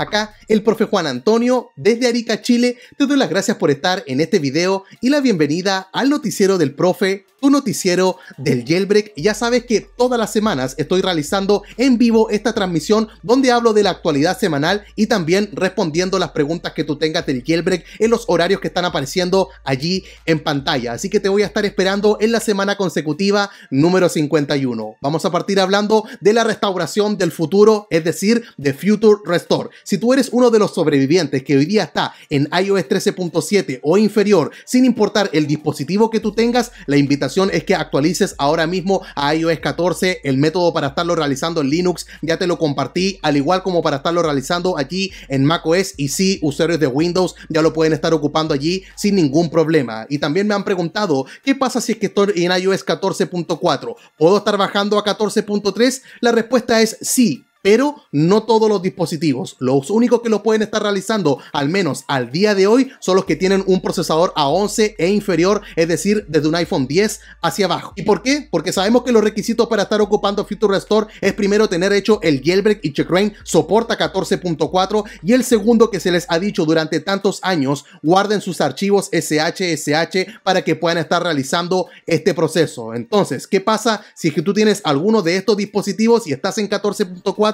Acá el profe Juan Antonio desde Arica, Chile, te doy las gracias por estar en este video y la bienvenida al noticiero del profe, tu noticiero del jailbreak. Ya sabes que todas las semanas estoy realizando en vivo esta transmisión donde hablo de la actualidad semanal y también respondiendo las preguntas que tú tengas del jailbreak en los horarios que están apareciendo allí en pantalla. Así que te voy a estar esperando en la semana consecutiva número 51. Vamos a partir hablando de la restauración del futuro, es decir, de Future Restore. Si tú eres uno de los sobrevivientes que hoy día está en iOS 13.7 o inferior, sin importar el dispositivo que tú tengas, la invitación es que actualices ahora mismo a iOS 14. El método para estarlo realizando en Linux ya te lo compartí, al igual como para estarlo realizando allí en macOS. Y sí, usuarios de Windows ya lo pueden estar ocupando allí sin ningún problema. Y también me han preguntado, ¿qué pasa si es que estoy en iOS 14.4? ¿Puedo estar bajando a 14.3? La respuesta es sí, pero no todos los dispositivos. Los únicos que lo pueden estar realizando, al menos al día de hoy, son los que tienen un procesador A11 e inferior, es decir, desde un iPhone 10 hacia abajo. ¿Y por qué? Porque sabemos que los requisitos para estar ocupando Future Restore es primero tener hecho el jailbreak y Checkrain soporta 14.4 y el segundo que se les ha dicho durante tantos años, guarden sus archivos SHSH para que puedan estar realizando este proceso. Entonces, ¿qué pasa si es que tú tienes alguno de estos dispositivos y estás en 14.4?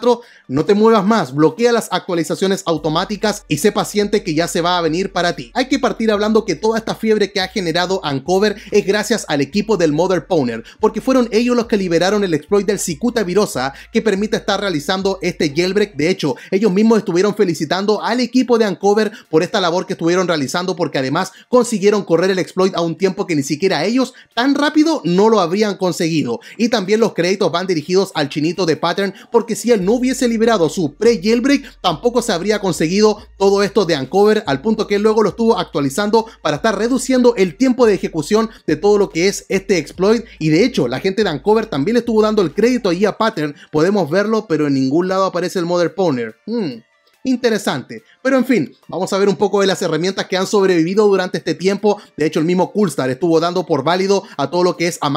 no te muevas más, bloquea las actualizaciones automáticas y sé paciente que ya se va a venir para ti. Hay que partir hablando que toda esta fiebre que ha generado Ancover es gracias al equipo del Mother Powner, porque fueron ellos los que liberaron el exploit del Cicuta Virosa que permite estar realizando este jailbreak. De hecho, ellos mismos estuvieron felicitando al equipo de Uncover por esta labor que estuvieron realizando, porque además consiguieron correr el exploit a un tiempo que ni siquiera ellos tan rápido no lo habrían conseguido. Y también los créditos van dirigidos al chinito de Pattern, porque si el no hubiese liberado su pre-jailbreak, tampoco se habría conseguido todo esto de Ancover al punto que luego lo estuvo actualizando para estar reduciendo el tiempo de ejecución de todo lo que es este exploit. Y de hecho, la gente de Ancover también le estuvo dando el crédito allí a Pattern, podemos verlo, pero en ningún lado aparece el Mother interesante. Pero en fin, vamos a ver un poco de las herramientas que han sobrevivido durante este tiempo. De hecho, el mismo Coolstar estuvo dando por válido a todo lo que es a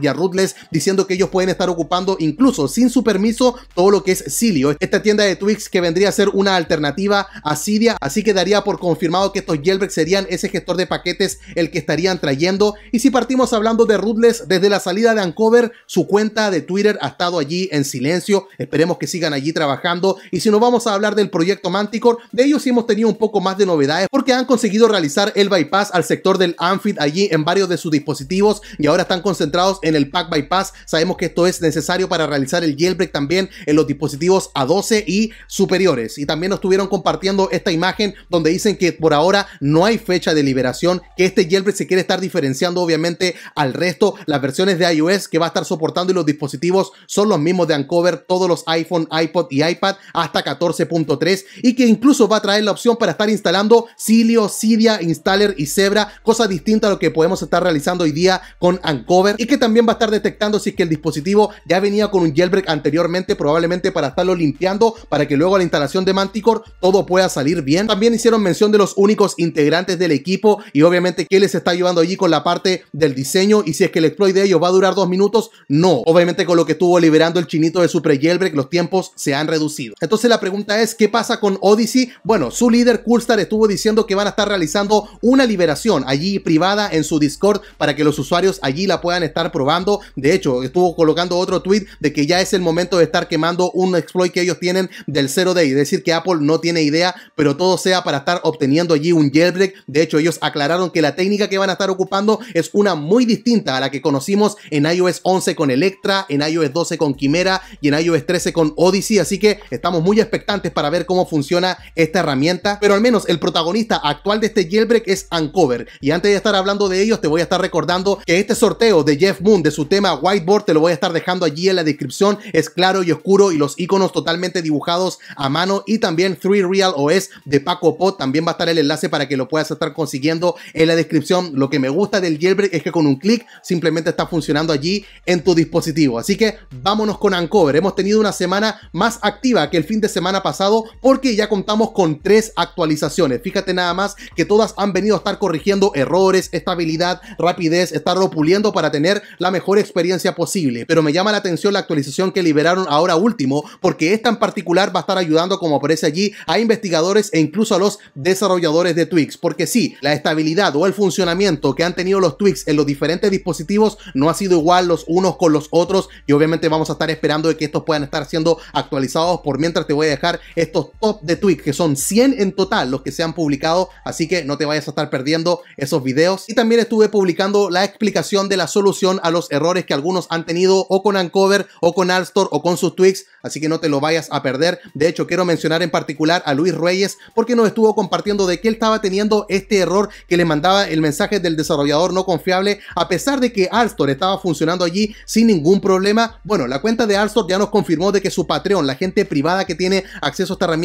y a Rootless, diciendo que ellos pueden estar ocupando incluso sin su permiso todo lo que es Cilio. Esta tienda de Twix que vendría a ser una alternativa a Cydia, así que daría por confirmado que estos Yelberg serían ese gestor de paquetes el que estarían trayendo. Y si partimos hablando de Rootless, desde la salida de Ancover, su cuenta de Twitter ha estado allí en silencio. Esperemos que sigan allí trabajando. Y si nos vamos a hablar del proyecto proyecto Manticore, de ellos sí hemos tenido un poco más de novedades porque han conseguido realizar el bypass al sector del Anfit allí en varios de sus dispositivos y ahora están concentrados en el pack bypass. Sabemos que esto es necesario para realizar el jailbreak también en los dispositivos A12 y superiores. Y también nos estuvieron compartiendo esta imagen donde dicen que por ahora no hay fecha de liberación, que este jailbreak se quiere estar diferenciando obviamente al resto. Las versiones de iOS que va a estar soportando y los dispositivos son los mismos de Uncover, todos los iPhone, iPod y iPad hasta 14.3 y que incluso va a traer la opción para estar instalando Cilio, Cydia, Installer y Zebra, cosa distinta a lo que podemos estar realizando hoy día con Uncover y que también va a estar detectando si es que el dispositivo ya venía con un jailbreak anteriormente, probablemente para estarlo limpiando para que luego la instalación de Manticore todo pueda salir bien. También hicieron mención de los únicos integrantes del equipo y obviamente que les está llevando allí con la parte del diseño y si es que el exploit de ellos va a durar dos minutos, no. Obviamente con lo que estuvo liberando el chinito de Super Jailbreak los tiempos se han reducido. Entonces la pregunta es, ¿qué pasa? pasa con Odyssey? Bueno, su líder Coolstar estuvo diciendo que van a estar realizando una liberación allí privada en su Discord para que los usuarios allí la puedan estar probando. De hecho, estuvo colocando otro tweet de que ya es el momento de estar quemando un exploit que ellos tienen del 0 day. Es decir, que Apple no tiene idea, pero todo sea para estar obteniendo allí un jailbreak. De hecho, ellos aclararon que la técnica que van a estar ocupando es una muy distinta a la que conocimos en iOS 11 con Electra, en iOS 12 con Quimera y en iOS 13 con Odyssey. Así que estamos muy expectantes para ver cómo funciona esta herramienta, pero al menos el protagonista actual de este jailbreak es Uncover. Y antes de estar hablando de ellos, te voy a estar recordando que este sorteo de Jeff Moon de su tema Whiteboard te lo voy a estar dejando allí en la descripción. Es claro y oscuro y los iconos totalmente dibujados a mano. Y también 3 Real OS de Paco Pot. También va a estar el enlace para que lo puedas estar consiguiendo en la descripción. Lo que me gusta del jailbreak es que con un clic simplemente está funcionando allí en tu dispositivo. Así que vámonos con Uncover. Hemos tenido una semana más activa que el fin de semana pasado porque ya contamos con tres actualizaciones. Fíjate nada más que todas han venido a estar corrigiendo errores, estabilidad, rapidez, estarlo puliendo para tener la mejor experiencia posible. Pero me llama la atención la actualización que liberaron ahora último, porque esta en particular va a estar ayudando, como aparece allí, a investigadores e incluso a los desarrolladores de Twix. Porque sí, la estabilidad o el funcionamiento que han tenido los Twix en los diferentes dispositivos no ha sido igual los unos con los otros y obviamente vamos a estar esperando de que estos puedan estar siendo actualizados. Por mientras te voy a dejar estos top de Twitch, que son 100 en total los que se han publicado, así que no te vayas a estar perdiendo esos videos. Y también estuve publicando la explicación de la solución a los errores que algunos han tenido o con Ancover o con alstor o con sus tweets, así que no te lo vayas a perder. De hecho, quiero mencionar en particular a Luis Reyes porque nos estuvo compartiendo de que él estaba teniendo este error que le mandaba el mensaje del desarrollador no confiable, a pesar de que Alstore estaba funcionando allí sin ningún problema. Bueno, la cuenta de Alstore ya nos confirmó de que su Patreon, la gente privada que tiene acceso a esta herramienta,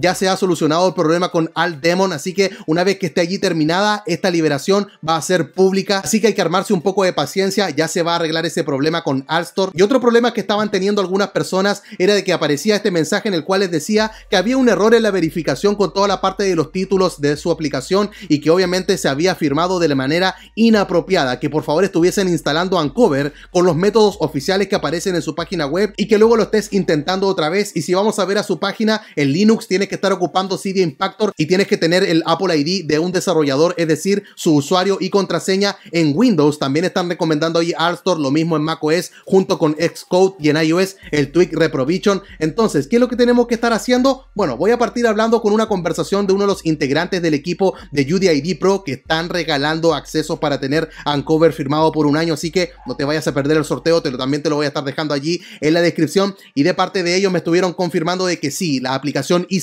ya se ha solucionado el problema con Alt Demon, así que una vez que esté allí terminada, esta liberación va a ser pública, así que hay que armarse un poco de paciencia, ya se va a arreglar ese problema con Alstor. Y otro problema que estaban teniendo algunas personas era de que aparecía este mensaje en el cual les decía que había un error en la verificación con toda la parte de los títulos de su aplicación y que obviamente se había firmado de la manera inapropiada, que por favor estuviesen instalando Ancover con los métodos oficiales que aparecen en su página web y que luego lo estés intentando otra vez y si vamos a ver a su página, el Linux, tienes que estar ocupando CD Impactor y tienes que tener el Apple ID de un desarrollador, es decir, su usuario y contraseña en Windows. También están recomendando ahí Store, lo mismo en macOS, junto con Xcode y en iOS el Tweak Reprovision. Entonces, ¿qué es lo que tenemos que estar haciendo? Bueno, voy a partir hablando con una conversación de uno de los integrantes del equipo de UDID Pro que están regalando accesos para tener Uncover firmado por un año. Así que no te vayas a perder el sorteo, te también te lo voy a estar dejando allí en la descripción. Y de parte de ellos me estuvieron confirmando de que sí, la aplicación y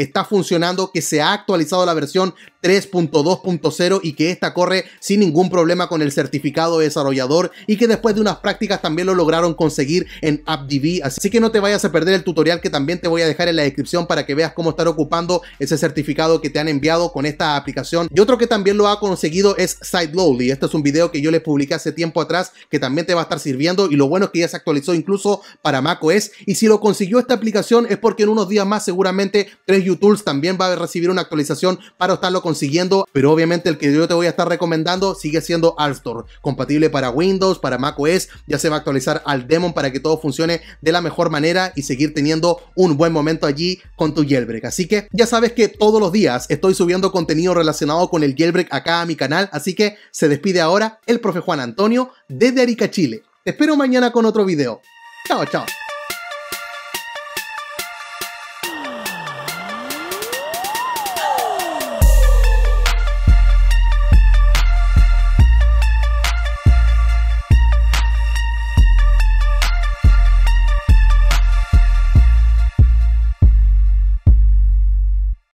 está funcionando, que se ha actualizado la versión, 3.2.0 y que esta corre sin ningún problema con el certificado desarrollador y que después de unas prácticas también lo lograron conseguir en AppDB. Así que no te vayas a perder el tutorial que también te voy a dejar en la descripción para que veas cómo estar ocupando ese certificado que te han enviado con esta aplicación. Y otro que también lo ha conseguido es SideLowly. Este es un video que yo les publiqué hace tiempo atrás que también te va a estar sirviendo y lo bueno es que ya se actualizó incluso para macOS y si lo consiguió esta aplicación es porque en unos días más seguramente 3 Tools también va a recibir una actualización para estarlo con consiguiendo, pero obviamente el que yo te voy a estar recomendando sigue siendo Alstor, compatible para Windows, para macOS, ya se va a actualizar al Demon para que todo funcione de la mejor manera y seguir teniendo un buen momento allí con tu jailbreak. Así que ya sabes que todos los días estoy subiendo contenido relacionado con el jailbreak acá a mi canal, así que se despide ahora el profe Juan Antonio desde Arica, Chile. Te espero mañana con otro video. Chao, chao.